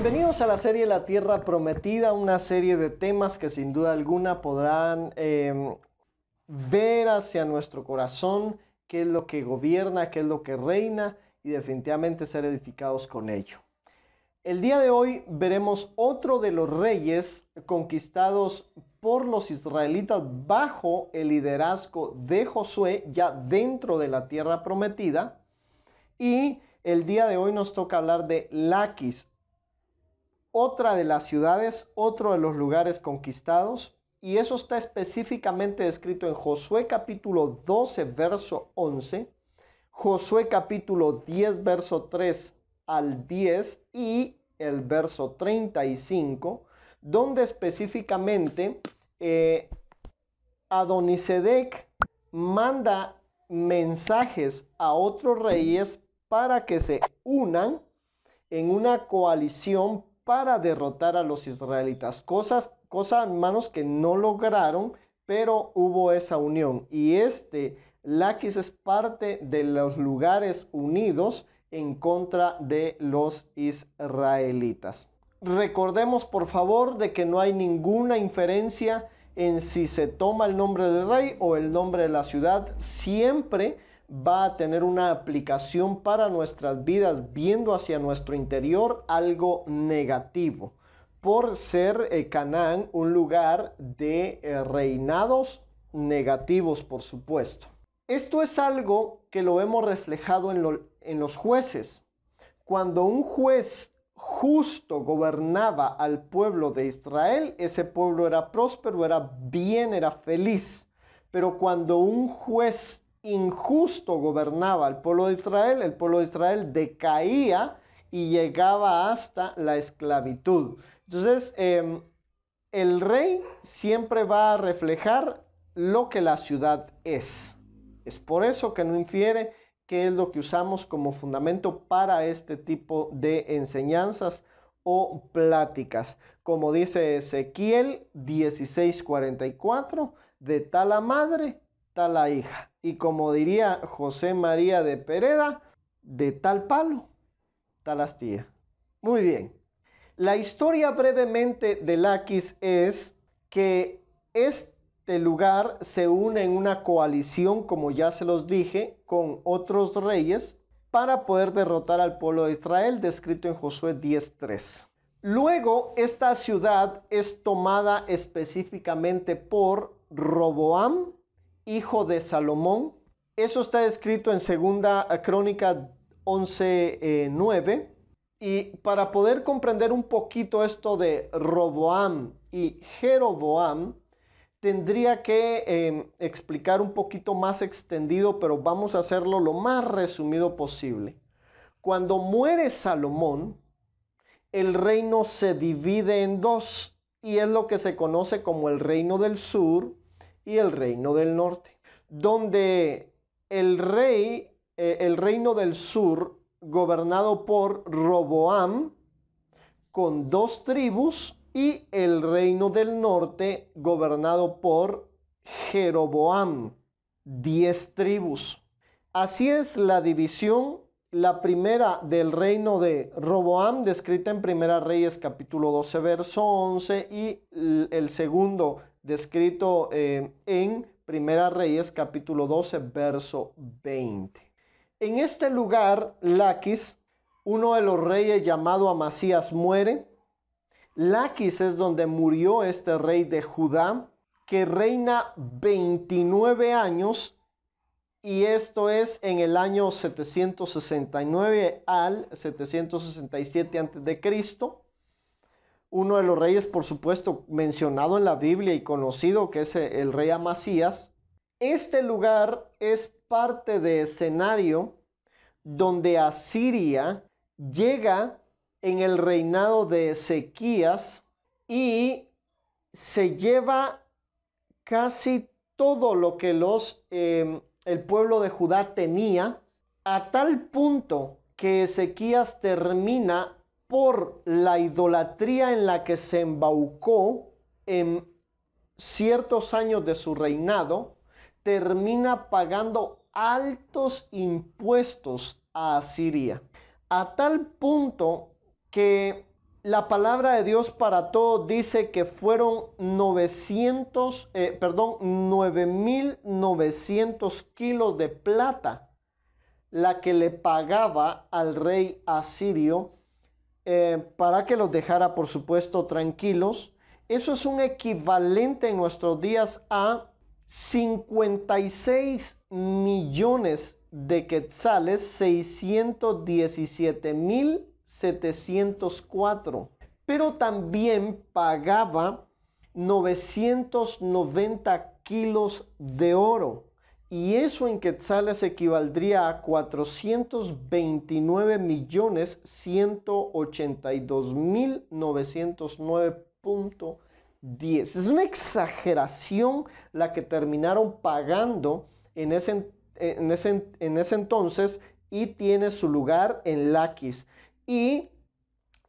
Bienvenidos a la serie La Tierra Prometida, una serie de temas que sin duda alguna podrán em, ver hacia nuestro corazón qué es lo que gobierna, qué es lo que reina y definitivamente ser edificados con ello. El día de hoy veremos otro de los reyes conquistados por los israelitas bajo el liderazgo de Josué ya dentro de la tierra prometida. Y el día de hoy nos toca hablar de Laquis, otra de las ciudades, otro de los lugares conquistados. Y eso está específicamente descrito en Josué capítulo 12, verso 11, Josué capítulo 10, verso 3 al 10 y el verso 35, donde específicamente eh, Adonisedec manda mensajes a otros reyes para que se unan en una coalición para derrotar a los israelitas, cosas, en manos que no lograron, pero hubo esa unión. Y este Laquis es parte de los lugares unidos en contra de los israelitas. Recordemos por favor de que no hay ninguna inferencia en si se toma el nombre del rey o el nombre de la ciudad, siempre va a tener una aplicación para nuestras vidas viendo hacia nuestro interior algo negativo por ser eh, Canaán un lugar de eh, reinados negativos, por supuesto. Esto es algo que lo hemos reflejado en, en los jueces. Cuando un juez justo gobernaba al pueblo de Israel, ese pueblo era próspero, era bien, era feliz. Pero cuando un juez injusto gobernaba al pueblo de Israel, el pueblo de Israel decaía y llegaba hasta la esclavitud. Entonces, em, el rey siempre va a reflejar lo que la ciudad es. Es por eso que no infiere que es lo que usamos como fundamento para este tipo de enseñanzas o pláticas. Como dice Ezequiel 16:44, de tal madre, tal la hija y como diría José María de Pereda, de tal palo, tal astilla. Muy bien. La historia brevemente de Laquis es que este lugar se une en una coalición, como ya se los dije, con otros reyes para poder derrotar al pueblo de Israel, descrito en Josué 10.3. Luego, esta ciudad es tomada específicamente por Roboam, hijo de Salomón. Eso está escrito en segunda crónica 11.9. Eh, y para poder comprender un poquito esto de Roboam y Jeroboam, tendría que em, explicar un poquito más extendido, pero vamos a hacerlo lo más resumido posible. Cuando muere Salomón, el reino se divide en dos y es lo que se conoce como el reino del sur y el reino del norte, donde el rey, eh, el reino del sur, gobernado por Roboam, con dos tribus, y el reino del norte, gobernado por Jeroboam, diez tribus. Así es la división, la primera del reino de Roboam, descrita en Primera Reyes capítulo 12, verso 11, y el segundo descrito eh, en Primera Reyes capítulo 12, verso 20. En este lugar, Laquis, uno de los reyes llamado Amasías, muere. Laquis es donde murió este rey de Judá, que reina 29 años, y esto es en el año 769 al 767 a.C uno de los reyes, por supuesto, mencionado en la Biblia y conocido, que es el rey Amasías, este lugar es parte de escenario donde Asiria llega en el reinado de Ezequías y se lleva casi todo lo que los, em, el pueblo de Judá tenía, a tal punto que Ezequías termina por la idolatría en la que se embaucó en ciertos años de su reinado, termina pagando altos impuestos a Asiria. A tal punto que la palabra de Dios para todos dice que fueron 900, eh, perdón, 9.900 kilos de plata la que le pagaba al rey asirio eh, para que los dejara, por supuesto, tranquilos. Eso es un equivalente en nuestros días a 56 millones de quetzales, 617 mil 704. Pero también pagaba 990 kilos de oro y eso en quetzales equivaldría a millones 429.182.909.10. Es una exageración la que terminaron pagando en ese, en ese, entonces y tiene su lugar en Laquis. Y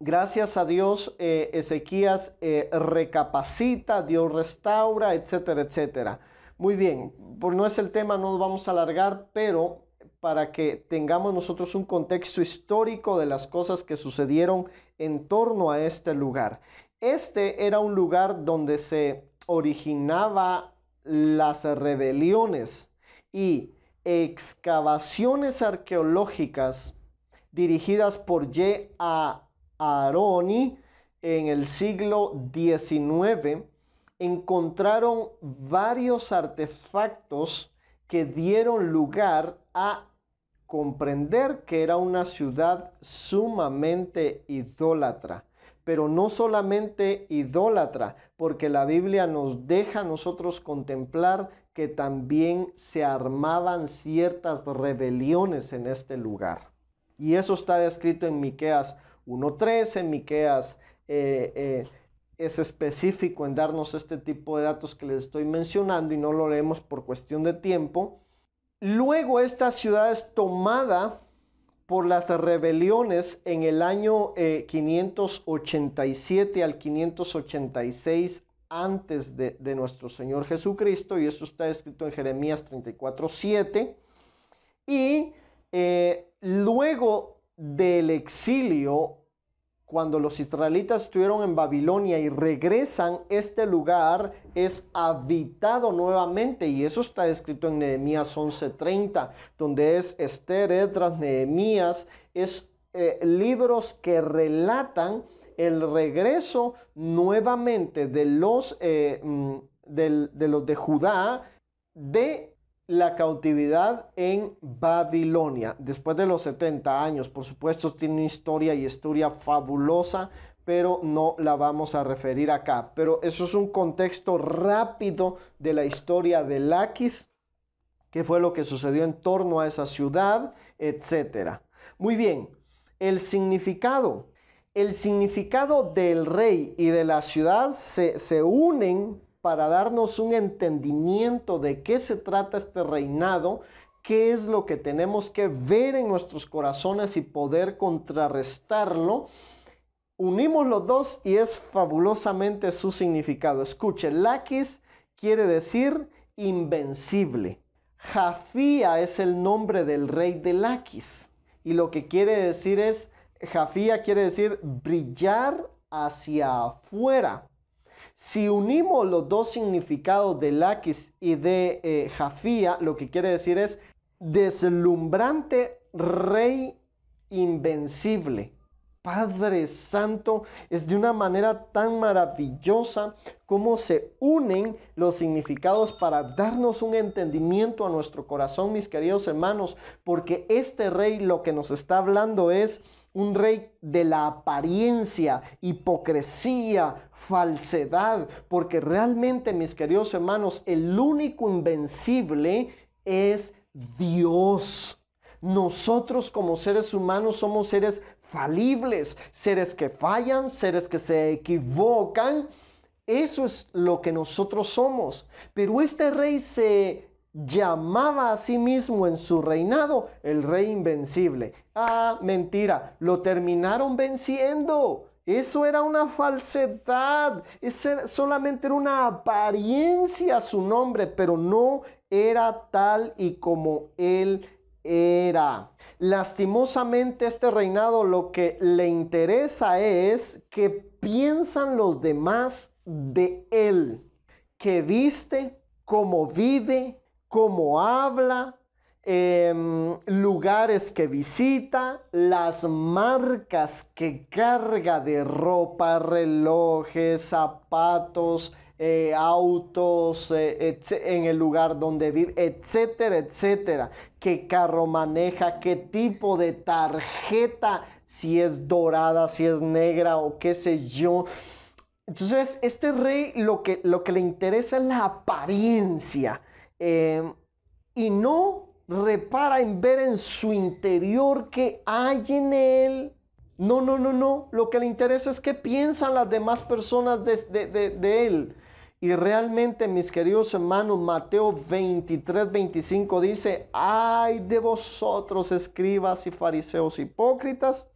gracias a Dios, eh, Ezequías eh, recapacita, Dios restaura, etcétera, etcétera. Muy bien, no es el tema, no nos vamos a alargar, pero para que tengamos nosotros un contexto histórico de las cosas que sucedieron en torno a este lugar. Este era un lugar donde se originaban las rebeliones y excavaciones arqueológicas dirigidas por J. A. Aroni en el siglo XIX encontraron varios artefactos que dieron lugar a comprender que era una ciudad sumamente idólatra. Pero no solamente idólatra, porque la Biblia nos deja a nosotros contemplar que también se armaban ciertas rebeliones en este lugar. Y eso está descrito en Miqueas 1.3, en Miqueas eh, eh, es específico en darnos este tipo de datos que les estoy mencionando y no lo leemos por cuestión de tiempo. Luego esta ciudad es tomada por las rebeliones en el año 587 eh, al 586 antes de, nuestro Señor Jesucristo, y esto está escrito en Jeremías 34, 7. Y eh, luego del exilio cuando los israelitas estuvieron en Babilonia y regresan, este lugar es habitado nuevamente. Y eso está escrito en Nehemías 11:30, donde es Esther, Edras, Nehemías, es eh, libros que relatan el regreso nuevamente de los, eh, mm, de, los de Judá de la cautividad en Babilonia. Después de los 70 años, por supuesto, tiene una historia y historia fabulosa, pero no la vamos a referir acá. Pero eso es un contexto rápido de la historia de Laquis, qué fue lo que sucedió en torno a esa ciudad, etc. Muy bien, el significado. El significado del rey y de la ciudad se, se unen para darnos un entendimiento de qué se trata este reinado, qué es lo que tenemos que ver en nuestros corazones y poder contrarrestarlo. Unimos los dos y es fabulosamente su significado. Escuche, Lakis quiere decir invencible. Jafía es el nombre del rey de Lakis. Y lo que quiere decir es, Jafía quiere decir brillar hacia afuera. Si unimos los dos significados de laquis y de eh, jafía, lo que quiere decir es deslumbrante rey invencible. Padre Santo, es de una manera tan maravillosa cómo se unen los significados para darnos un entendimiento a nuestro corazón, mis queridos hermanos, porque este rey lo que nos está hablando es un rey de la apariencia, hipocresía, falsedad, porque realmente, mis queridos hermanos, el único invencible es Dios. Nosotros como seres humanos somos seres falibles, seres que fallan, seres que se equivocan. Eso es lo que nosotros somos. Pero este rey se llamaba a sí mismo en su reinado el rey invencible. Ah, mentira, lo terminaron venciendo. Eso era una falsedad, solamente era una apariencia su nombre, pero no era tal y como él era. Lastimosamente este reinado lo que le interesa es que piensan los demás de él, que viste, cómo vive, cómo habla, Em, lugares que visita, las marcas que carga de ropa, relojes, zapatos, eh, autos eh, en el lugar donde vive, etcétera, etcétera. ¿Qué carro maneja? ¿Qué tipo de tarjeta? Si es dorada, si es negra o qué sé yo. Entonces, este rey lo que, lo que le interesa es la apariencia em, y no repara en ver en su interior que hay en él. No, no, no, no. Lo que le interesa es qué piensan las demás personas de, él. Y realmente, mis queridos hermanos, Mateo 23, 25 dice, ay de vosotros, escribas y fariseos hipócritas,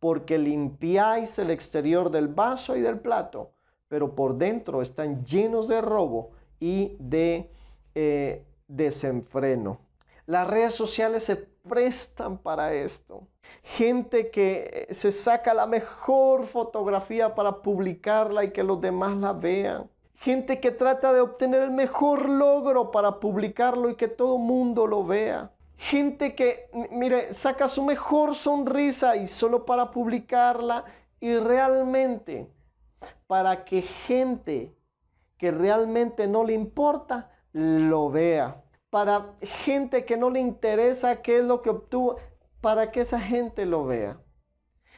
porque limpiáis el exterior del vaso y del plato, pero por dentro están llenos de robo y de eh, desenfreno. Las redes sociales se prestan para esto. Gente que eh, se saca la mejor fotografía para publicarla y que los demás la vean. Gente que trata de obtener el mejor logro para publicarlo y que todo mundo lo vea. Gente que, mire, saca su mejor sonrisa y solo para publicarla y realmente para que gente que realmente no le importa lo vea para gente que no le interesa qué es lo que obtuvo, para que esa gente lo vea.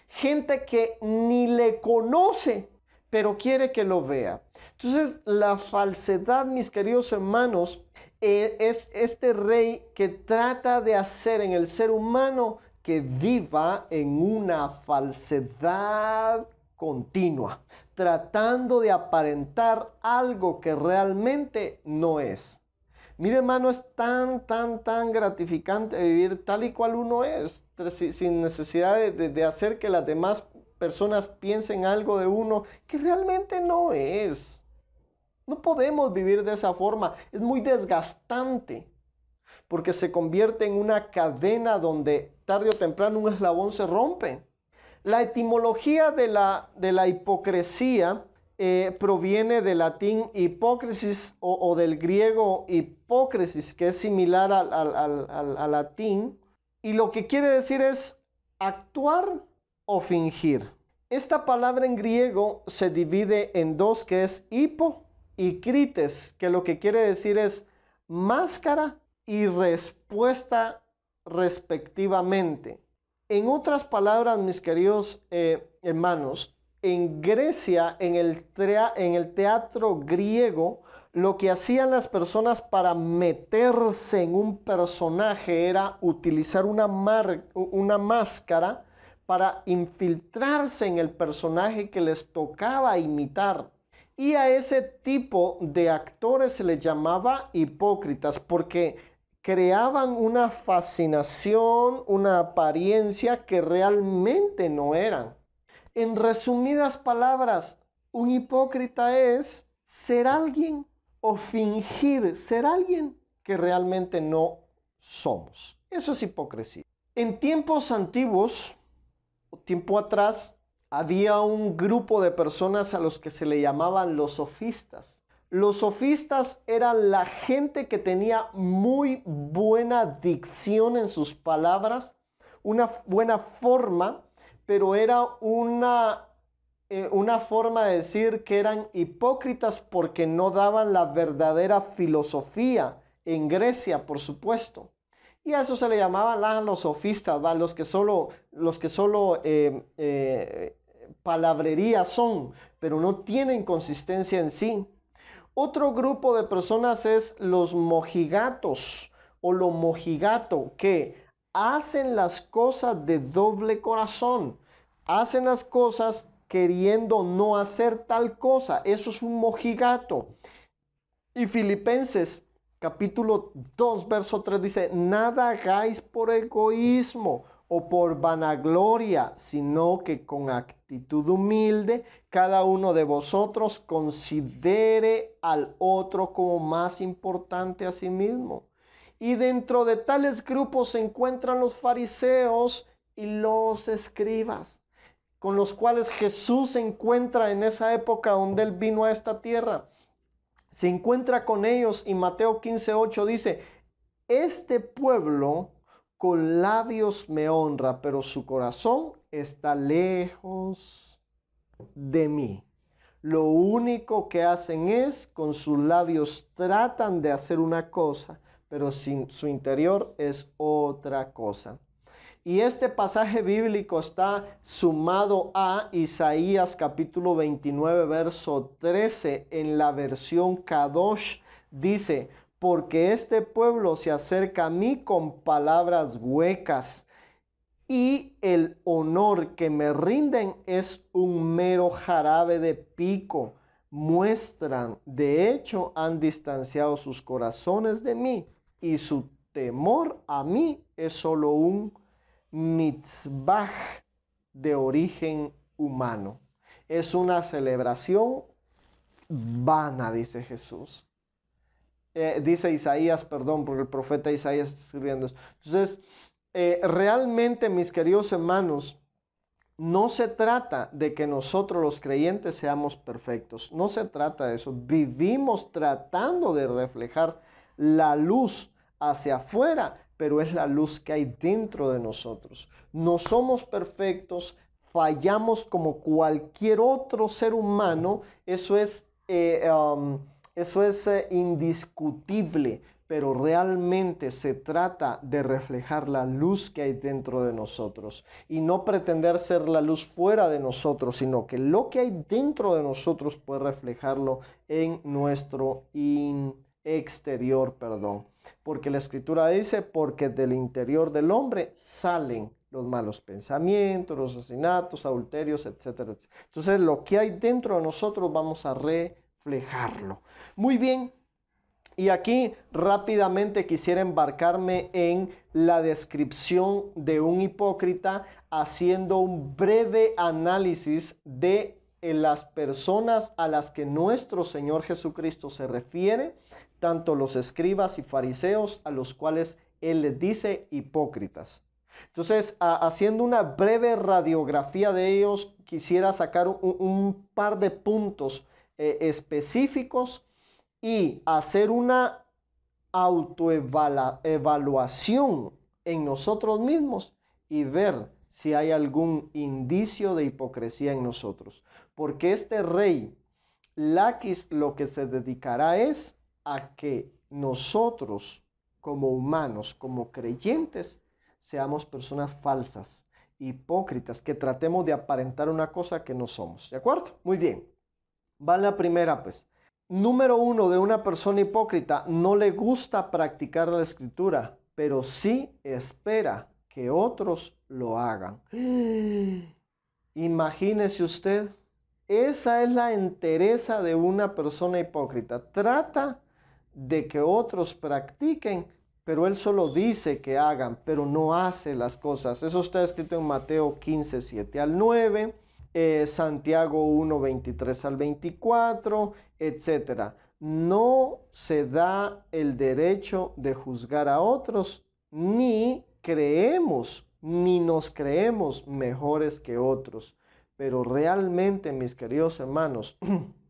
Gente que ni le conoce, pero quiere que lo vea. Entonces, la falsedad, mis queridos hermanos, e, es este rey que trata de hacer en el ser humano que viva en una falsedad continua, tratando de aparentar algo que realmente no es. Mire, hermano, es tan, tan, tan gratificante vivir tal y cual uno es, sin necesidad de, hacer que las demás personas piensen algo de uno que realmente no es. No podemos vivir de esa forma, es muy desgastante, porque se convierte en una cadena donde tarde o temprano un eslabón se rompe. La etimología de la hipocresía eh, proviene del latín hipócrisis o, del griego hipócrisis, que es similar al, latín, y lo que quiere decir es actuar o fingir. Esta palabra en griego se divide en dos, que es hipo y crites, que lo que quiere decir es máscara y respuesta respectivamente. En otras palabras, mis queridos eh, hermanos, en Grecia, en el, teatro griego, lo que hacían las personas para meterse en un personaje era utilizar una, una máscara para infiltrarse en el personaje que les tocaba imitar. Y a ese tipo de actores se les llamaba hipócritas porque creaban una fascinación, una apariencia que realmente no eran. En resumidas palabras, un hipócrita es ser alguien o fingir ser alguien que realmente no somos. Eso es hipocresía. En tiempos antiguos, tiempo atrás, había un grupo de personas a los que se le llamaban los sofistas. Los sofistas eran la gente que tenía muy buena dicción en sus palabras, una buena forma pero era eh, una, forma de decir que eran hipócritas porque no daban la verdadera filosofía en Grecia, por supuesto. Y a eso se le llamaban los sofistas, los que solo, los que solo eh, eh, palabrería son, pero no tienen consistencia en sí. Otro grupo de personas es los mojigatos o lo mojigato, que hacen las cosas de doble corazón, hacen las cosas queriendo no hacer tal cosa. Eso es un mojigato. Y Filipenses capítulo 2, verso 3 dice, nada hagáis por egoísmo o por vanagloria, sino que con actitud humilde cada uno de vosotros considere al otro como más importante a sí mismo. Y dentro de tales grupos se encuentran los fariseos y los escribas, con los cuales Jesús se encuentra en esa época donde él vino a esta tierra. Se encuentra con ellos y Mateo 15:8 dice, este pueblo con labios me honra, pero su corazón está lejos de mí. Lo único que hacen es, con sus labios tratan de hacer una cosa, pero sin su interior es otra cosa. Y este pasaje bíblico está sumado a Isaías capítulo 29, verso 13, en la versión Kadosh. Dice, porque este pueblo se acerca a mí con palabras huecas y el honor que me rinden es un mero jarabe de pico. Muestran, de hecho, han distanciado sus corazones de mí y su temor a mí es solo un mitzvah de origen humano. Es una celebración vana, dice Jesús. Eh, dice Isaías, perdón, porque el profeta Isaías está escribiendo eso. Entonces, eh, realmente, mis queridos hermanos, no se trata de que nosotros los creyentes seamos perfectos. No se trata de eso. Vivimos tratando de reflejar la luz hacia afuera, pero es la luz que hay dentro de nosotros. No somos perfectos, fallamos como cualquier otro ser humano, eso es, eh, um, eso es eh, indiscutible, pero realmente se trata de reflejar la luz que hay dentro de nosotros y no pretender ser la luz fuera de nosotros, sino que lo que hay dentro de nosotros puede reflejarlo en nuestro exterior, perdón. Porque la escritura dice, porque del interior del hombre salen los malos pensamientos, los asesinatos, adulterios, etcétera, Entonces lo que hay dentro de nosotros vamos a reflejarlo. Muy bien, y aquí rápidamente quisiera embarcarme en la descripción de un hipócrita haciendo un breve análisis de eh, las personas a las que nuestro Señor Jesucristo se refiere tanto los escribas y fariseos, a los cuales él les dice hipócritas. Entonces, haciendo una breve radiografía de ellos, quisiera sacar un, par de puntos eh, específicos y hacer una autoevaluación en nosotros mismos y ver si hay algún indicio de hipocresía en nosotros. Porque este rey, Laquis, lo que se dedicará es a que nosotros como humanos, como creyentes, seamos personas falsas, hipócritas, que tratemos de aparentar una cosa que no somos. ¿De acuerdo? Muy bien. Va la primera, pues. Número uno de una persona hipócrita, no le gusta practicar la escritura, pero sí espera que otros lo hagan. Imagínese usted, esa es la entereza de una persona hipócrita. Trata de que otros practiquen, pero él solo dice que hagan, pero no hace las cosas. Eso está escrito en Mateo 15, 7 al 9, eh, Santiago 1, 23 al 24, etc. No se da el derecho de juzgar a otros, ni creemos, ni nos creemos mejores que otros. Pero realmente, mis queridos hermanos,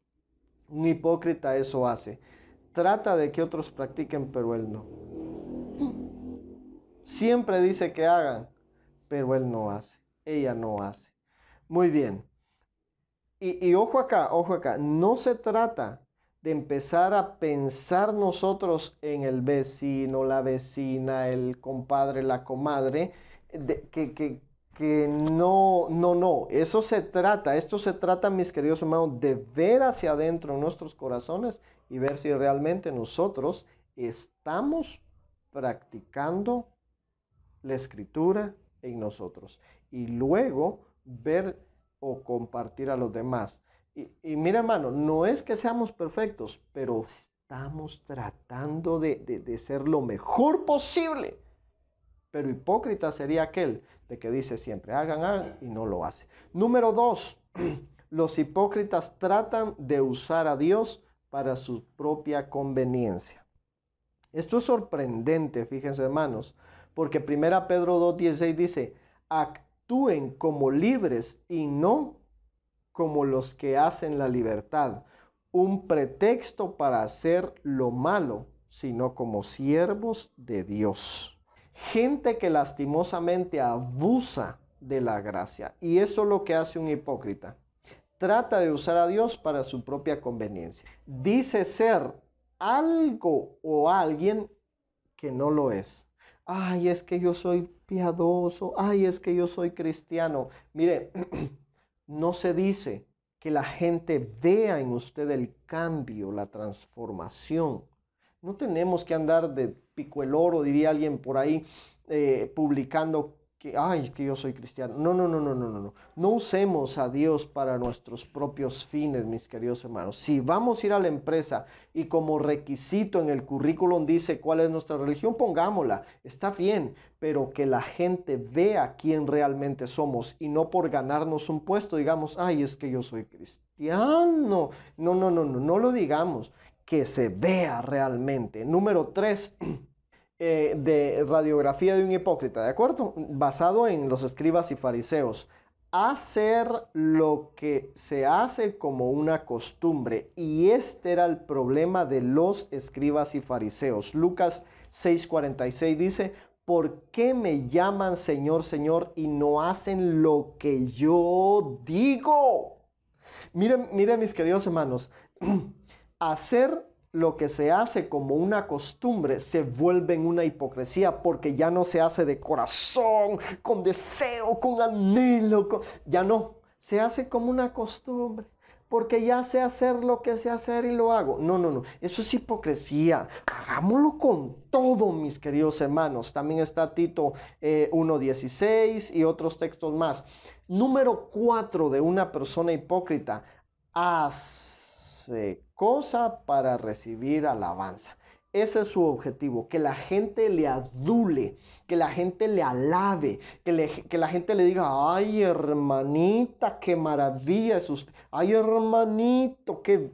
un hipócrita eso hace trata de que otros practiquen, pero él no. Mm. Siempre dice que hagan, pero él no hace, ella no hace. Muy bien. Y, ojo acá, ojo acá, no se trata de empezar a pensar nosotros en el vecino, la vecina, el compadre, la comadre, que, que, que no, no, no, eso se trata, esto se trata, mis queridos hermanos, de ver hacia adentro nuestros corazones y ver si realmente nosotros estamos practicando la escritura en nosotros y luego ver o compartir a los demás. Y, y mira hermano, no es que seamos perfectos, pero estamos tratando de, ser lo mejor posible. Pero hipócrita sería aquel de que dice siempre, hagan, hagan y no lo hace. Número dos, los hipócritas tratan de usar a Dios para su propia conveniencia. Esto es sorprendente, fíjense hermanos, porque 1 Pedro 2.16 dice, actúen como libres y no como los que hacen la libertad, un pretexto para hacer lo malo, sino como siervos de Dios. Gente que lastimosamente abusa de la gracia. Y eso es lo que hace un hipócrita trata de usar a Dios para su propia conveniencia. Dice ser algo o alguien que no lo es. Ay, es que yo soy piadoso. Ay, es que yo soy cristiano. Mire, no se dice que la gente vea en usted el cambio, la transformación. No tenemos que andar de pico el oro, diría alguien por ahí, eh, publicando que, ay, que yo soy cristiano. No, no, no, no, no, no, no. No usemos a Dios para nuestros propios fines, mis queridos hermanos. Si vamos a ir a la empresa y como requisito en el currículum dice cuál es nuestra religión, pongámosla. Está bien, pero que la gente vea quién realmente somos y no por ganarnos un puesto digamos, ay, es que yo soy cristiano. No, no, no, no, no lo digamos. Que se vea realmente. Número tres. Eh, de radiografía de un hipócrita, ¿de acuerdo? Basado en los escribas y fariseos. Hacer lo que se hace como una costumbre. Y este era el problema de los escribas y fariseos. Lucas 6:46 dice, ¿por qué me llaman Señor, Señor y no hacen lo que yo digo? Miren, miren mis queridos hermanos, hacer lo que se hace como una costumbre se vuelve en una hipocresía porque ya no se hace de corazón, con deseo, con anhelo, ya no, se hace como una costumbre porque ya sé hacer lo que sé hacer y lo hago. No, no, no, eso es hipocresía. Hagámoslo con todo, mis queridos hermanos. También está Tito 1.16 eh, y otros textos más. Número 4 de una persona hipócrita, hace cosa para recibir alabanza. Ese es su objetivo, que la gente le adule, que la gente le alabe, que, la gente le diga, ay hermanita, qué maravilla es usted, ay hermanito, qué...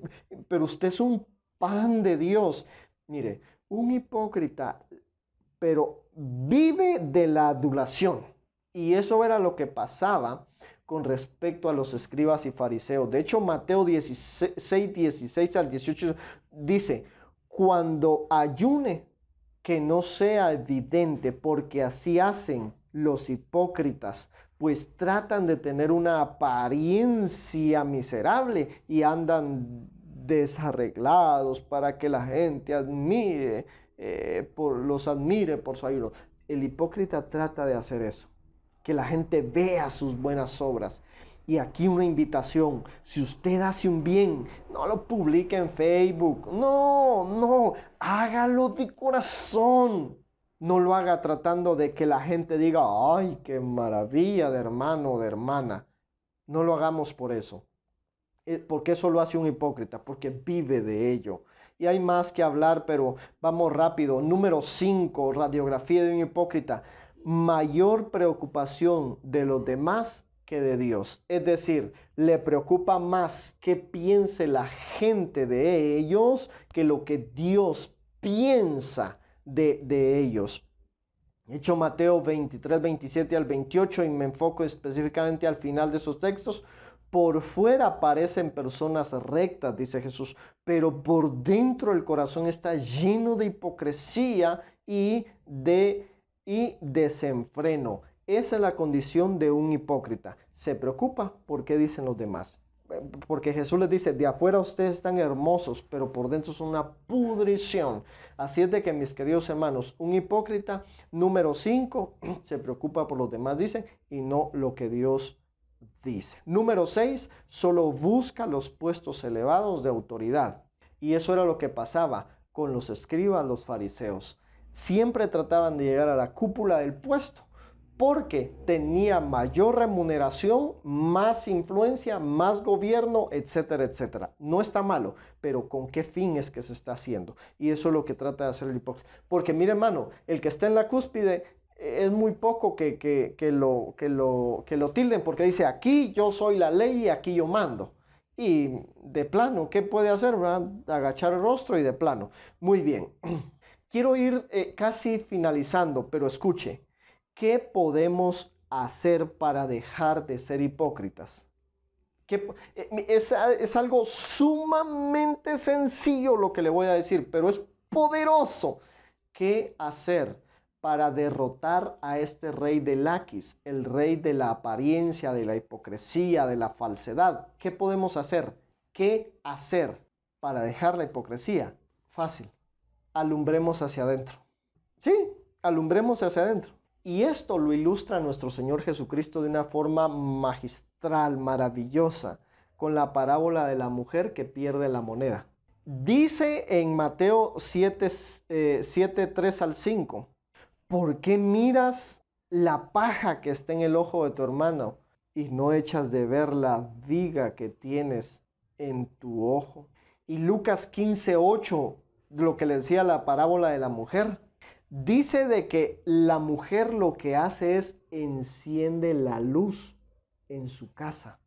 pero usted es un pan de Dios. Mire, un hipócrita, pero vive de la adulación. Y eso era lo que pasaba con respecto a los escribas y fariseos. De hecho, Mateo 16, 16 al 18 dice, cuando ayune, que no sea evidente, porque así hacen los hipócritas, pues tratan de tener una apariencia miserable y andan desarreglados para que la gente admire, eh, por, los admire por su ayuno. El hipócrita trata de hacer eso que la gente vea sus buenas obras. Y aquí una invitación, si usted hace un bien, no lo publique en Facebook, no, no, hágalo de corazón. No lo haga tratando de que la gente diga, ay, qué maravilla de hermano o de hermana. No lo hagamos por eso, eh, porque eso lo hace un hipócrita, porque vive de ello. Y hay más que hablar, pero vamos rápido. Número 5, radiografía de un hipócrita mayor preocupación de los demás que de Dios. Es decir, le preocupa más qué piense la gente de ellos que lo que Dios piensa de, ellos. hecho, Mateo 23, 27 al 28, y me enfoco específicamente al final de esos textos, por fuera parecen personas rectas, dice Jesús, pero por dentro el corazón está lleno de hipocresía y de y desenfreno. Esa es la condición de un hipócrita. Se preocupa por qué dicen los demás. Eh, porque Jesús les dice, de afuera ustedes están hermosos, pero por dentro es una pudrición. Así es de que mis queridos hermanos, un hipócrita número 5 se preocupa por los demás, dicen, y no lo que Dios dice. Número 6, solo busca los puestos elevados de autoridad. Y eso era lo que pasaba con los escribas, los fariseos siempre trataban de llegar a la cúpula del puesto porque tenía mayor remuneración, más influencia, más gobierno, etcétera, etcétera. No está malo, pero ¿con qué fin es que se está haciendo? Y eso es lo que trata de hacer el hipócrita. Porque mire, mano, el que está en la cúspide eh, es muy poco que, lo, que, lo, que lo tilden, porque dice, aquí yo soy la ley y aquí yo mando. Y de plano, ¿qué puede hacer? Agachar el rostro y de plano. Muy bien. Quiero ir eh, casi finalizando, pero escuche, ¿qué podemos hacer para dejar de ser hipócritas? Eh, es, ah, es, algo sumamente sencillo lo que le voy a decir, pero es poderoso. ¿Qué hacer para derrotar a este rey de Laquis, el rey de la apariencia, de la hipocresía, de la falsedad? ¿Qué podemos hacer? ¿Qué hacer para dejar la hipocresía? Fácil alumbremos hacia adentro. Sí, alumbremos hacia adentro. Y esto lo ilustra nuestro Señor Jesucristo de una forma magistral, maravillosa, con la parábola de la mujer que pierde la moneda. Dice en Mateo 7, 3 eh, al 5, ¿por qué miras la paja que está en el ojo de tu hermano y no echas de ver la viga que tienes en tu ojo? Y Lucas 15, 8 lo que le decía la parábola de la mujer. Dice de que la mujer lo que hace es enciende la luz en su casa.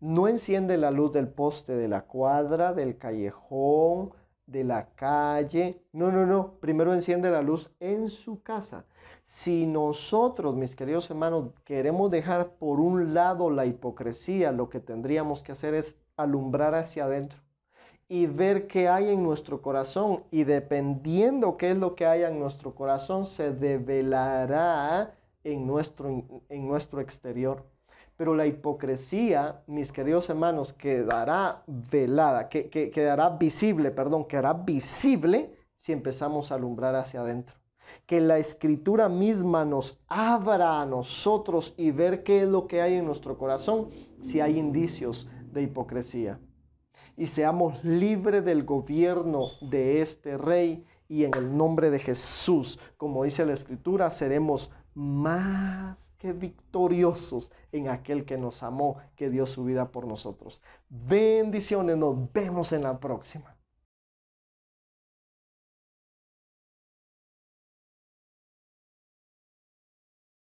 No enciende la luz del poste de la cuadra, del callejón, de la calle. No, no, no. Primero enciende la luz en su casa. Si nosotros, mis queridos hermanos, queremos dejar por un lado la hipocresía, lo que tendríamos que hacer es alumbrar hacia adentro y ver qué hay en nuestro corazón. Y dependiendo qué es lo que hay en nuestro corazón, se develará en nuestro, en nuestro exterior. Pero la hipocresía, mis queridos hermanos, quedará velada, que, que, quedará visible, perdón, quedará visible si empezamos a alumbrar hacia adentro. Que la escritura misma nos abra a nosotros y ver qué es lo que hay en nuestro corazón si hay indicios de hipocresía y seamos libres del gobierno de este rey. Y en el nombre de Jesús, como dice la Escritura, seremos más que victoriosos en aquel que nos amó, que dio su vida por nosotros. Bendiciones, nos vemos en la próxima.